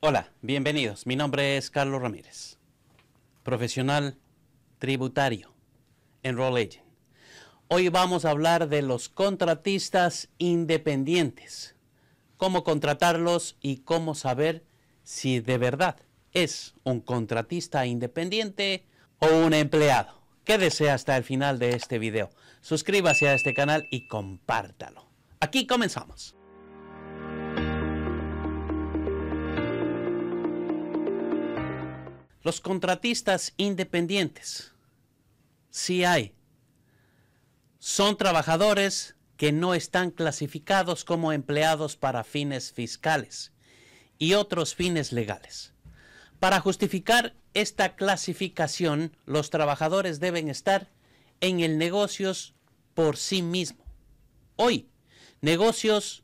Hola, bienvenidos. Mi nombre es Carlos Ramírez, profesional tributario en Roll Agent. Hoy vamos a hablar de los contratistas independientes, cómo contratarlos y cómo saber si de verdad es un contratista independiente o un empleado. Quédese hasta el final de este video. Suscríbase a este canal y compártalo. Aquí comenzamos. Los contratistas independientes, sí hay. Son trabajadores que no están clasificados como empleados para fines fiscales y otros fines legales. Para justificar esta clasificación, los trabajadores deben estar en el negocios por sí mismo. Hoy, negocios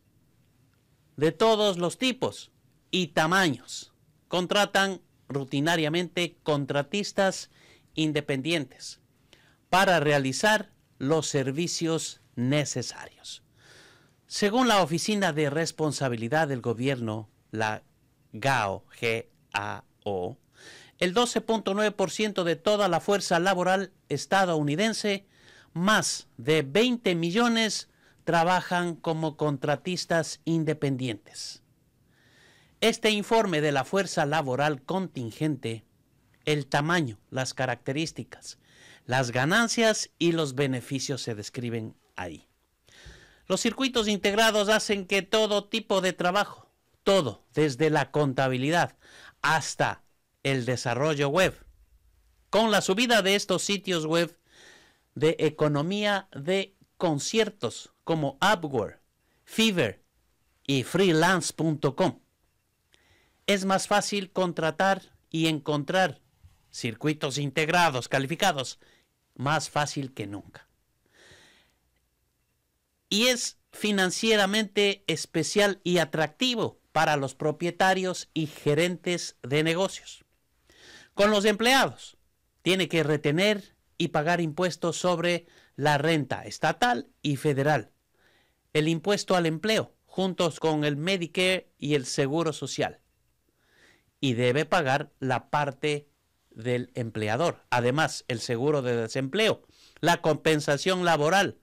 de todos los tipos y tamaños. Contratan rutinariamente contratistas independientes para realizar los servicios necesarios. Según la Oficina de Responsabilidad del Gobierno, la GAO, el 12.9% de toda la fuerza laboral estadounidense, más de 20 millones, trabajan como contratistas independientes. Este informe de la fuerza laboral contingente, el tamaño, las características, las ganancias y los beneficios se describen ahí. Los circuitos integrados hacen que todo tipo de trabajo, todo, desde la contabilidad hasta el desarrollo web, con la subida de estos sitios web de economía de conciertos como Upwork, Fever y freelance.com es más fácil contratar y encontrar circuitos integrados, calificados, más fácil que nunca. Y es financieramente especial y atractivo para los propietarios y gerentes de negocios. Con los empleados, tiene que retener y pagar impuestos sobre la renta estatal y federal, el impuesto al empleo, juntos con el Medicare y el Seguro Social y debe pagar la parte del empleador. Además, el seguro de desempleo, la compensación laboral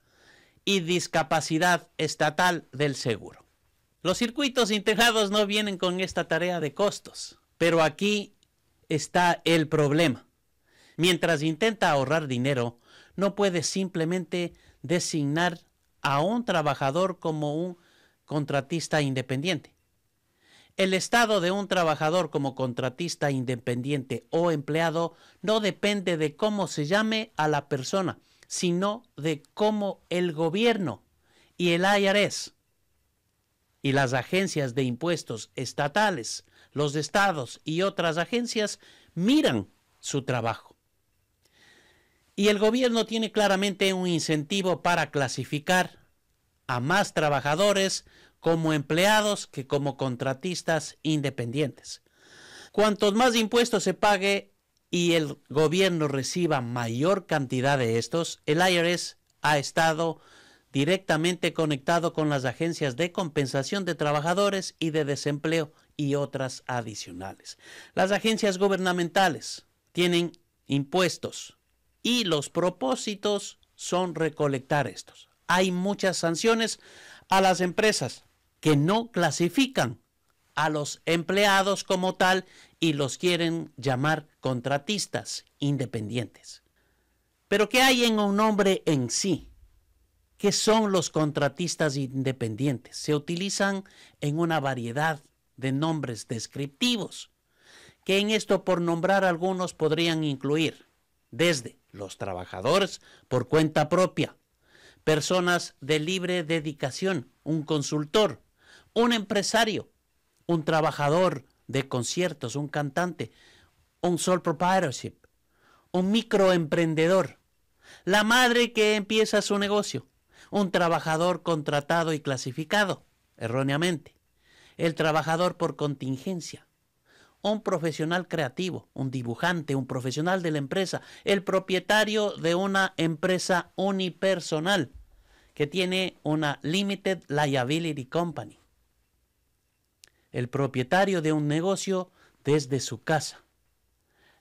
y discapacidad estatal del seguro. Los circuitos integrados no vienen con esta tarea de costos, pero aquí está el problema. Mientras intenta ahorrar dinero, no puede simplemente designar a un trabajador como un contratista independiente. El estado de un trabajador como contratista independiente o empleado no depende de cómo se llame a la persona, sino de cómo el gobierno y el IRS y las agencias de impuestos estatales, los estados y otras agencias miran su trabajo. Y el gobierno tiene claramente un incentivo para clasificar a más trabajadores como empleados que como contratistas independientes. Cuantos más impuestos se pague y el gobierno reciba mayor cantidad de estos, el IRS ha estado directamente conectado con las agencias de compensación de trabajadores y de desempleo y otras adicionales. Las agencias gubernamentales tienen impuestos y los propósitos son recolectar estos. Hay muchas sanciones a las empresas que no clasifican a los empleados como tal y los quieren llamar contratistas independientes. Pero ¿qué hay en un nombre en sí? ¿Qué son los contratistas independientes? Se utilizan en una variedad de nombres descriptivos, que en esto por nombrar algunos podrían incluir desde los trabajadores por cuenta propia, personas de libre dedicación, un consultor, un empresario, un trabajador de conciertos, un cantante, un sole proprietorship, un microemprendedor, la madre que empieza su negocio, un trabajador contratado y clasificado erróneamente, el trabajador por contingencia, un profesional creativo, un dibujante, un profesional de la empresa, el propietario de una empresa unipersonal que tiene una Limited Liability Company, el propietario de un negocio desde su casa.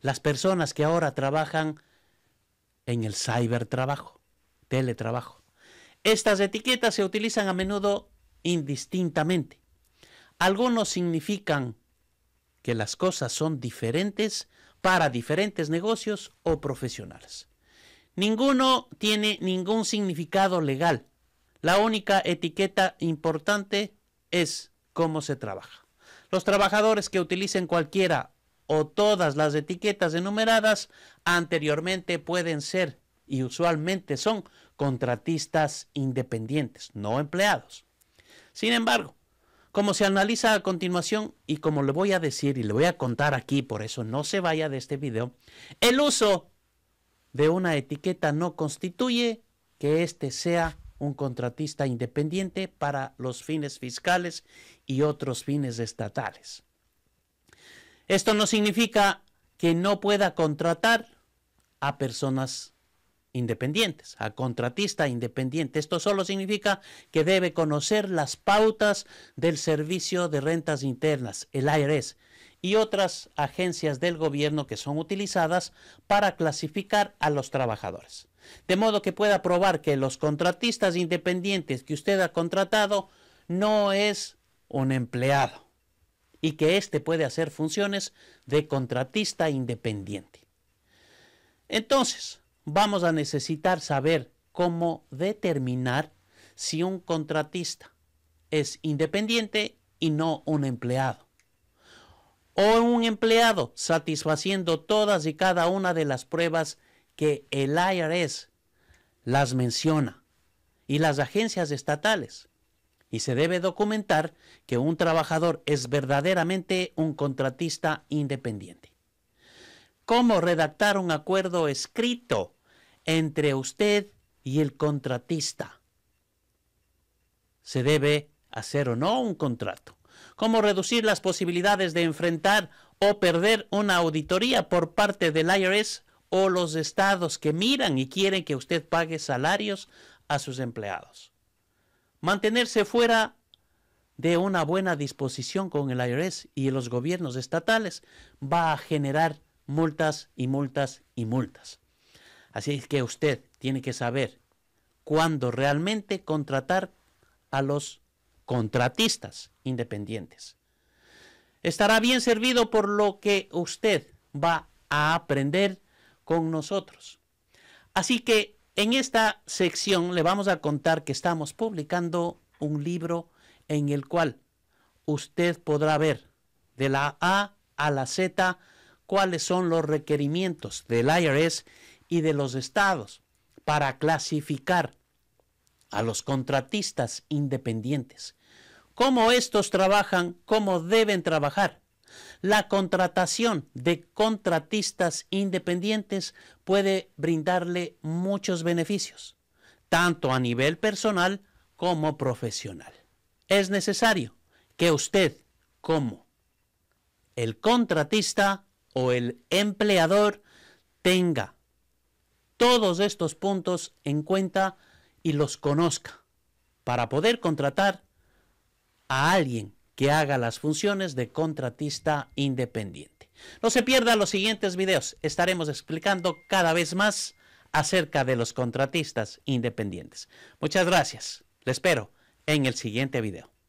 Las personas que ahora trabajan en el ciber-trabajo, teletrabajo. Estas etiquetas se utilizan a menudo indistintamente. Algunos significan que las cosas son diferentes para diferentes negocios o profesionales. Ninguno tiene ningún significado legal. La única etiqueta importante es cómo se trabaja. Los trabajadores que utilicen cualquiera o todas las etiquetas enumeradas anteriormente pueden ser y usualmente son contratistas independientes, no empleados. Sin embargo, como se analiza a continuación y como le voy a decir y le voy a contar aquí, por eso no se vaya de este video, el uso de una etiqueta no constituye que éste sea un contratista independiente para los fines fiscales y otros fines estatales. Esto no significa que no pueda contratar a personas independientes, a contratista independiente. Esto solo significa que debe conocer las pautas del Servicio de Rentas Internas, el IRS, y otras agencias del gobierno que son utilizadas para clasificar a los trabajadores de modo que pueda probar que los contratistas independientes que usted ha contratado no es un empleado y que éste puede hacer funciones de contratista independiente. Entonces, vamos a necesitar saber cómo determinar si un contratista es independiente y no un empleado. O un empleado satisfaciendo todas y cada una de las pruebas que el IRS las menciona y las agencias estatales. Y se debe documentar que un trabajador es verdaderamente un contratista independiente. ¿Cómo redactar un acuerdo escrito entre usted y el contratista? Se debe hacer o no un contrato. ¿Cómo reducir las posibilidades de enfrentar o perder una auditoría por parte del IRS o los estados que miran y quieren que usted pague salarios a sus empleados. Mantenerse fuera de una buena disposición con el IRS y los gobiernos estatales va a generar multas y multas y multas. Así es que usted tiene que saber cuándo realmente contratar a los contratistas independientes. Estará bien servido por lo que usted va a aprender con nosotros. Así que en esta sección le vamos a contar que estamos publicando un libro en el cual usted podrá ver de la A a la Z cuáles son los requerimientos del IRS y de los estados para clasificar a los contratistas independientes, cómo estos trabajan, cómo deben trabajar la contratación de contratistas independientes puede brindarle muchos beneficios, tanto a nivel personal como profesional. Es necesario que usted, como el contratista o el empleador, tenga todos estos puntos en cuenta y los conozca para poder contratar a alguien que haga las funciones de contratista independiente. No se pierdan los siguientes videos, estaremos explicando cada vez más acerca de los contratistas independientes. Muchas gracias, les espero en el siguiente video.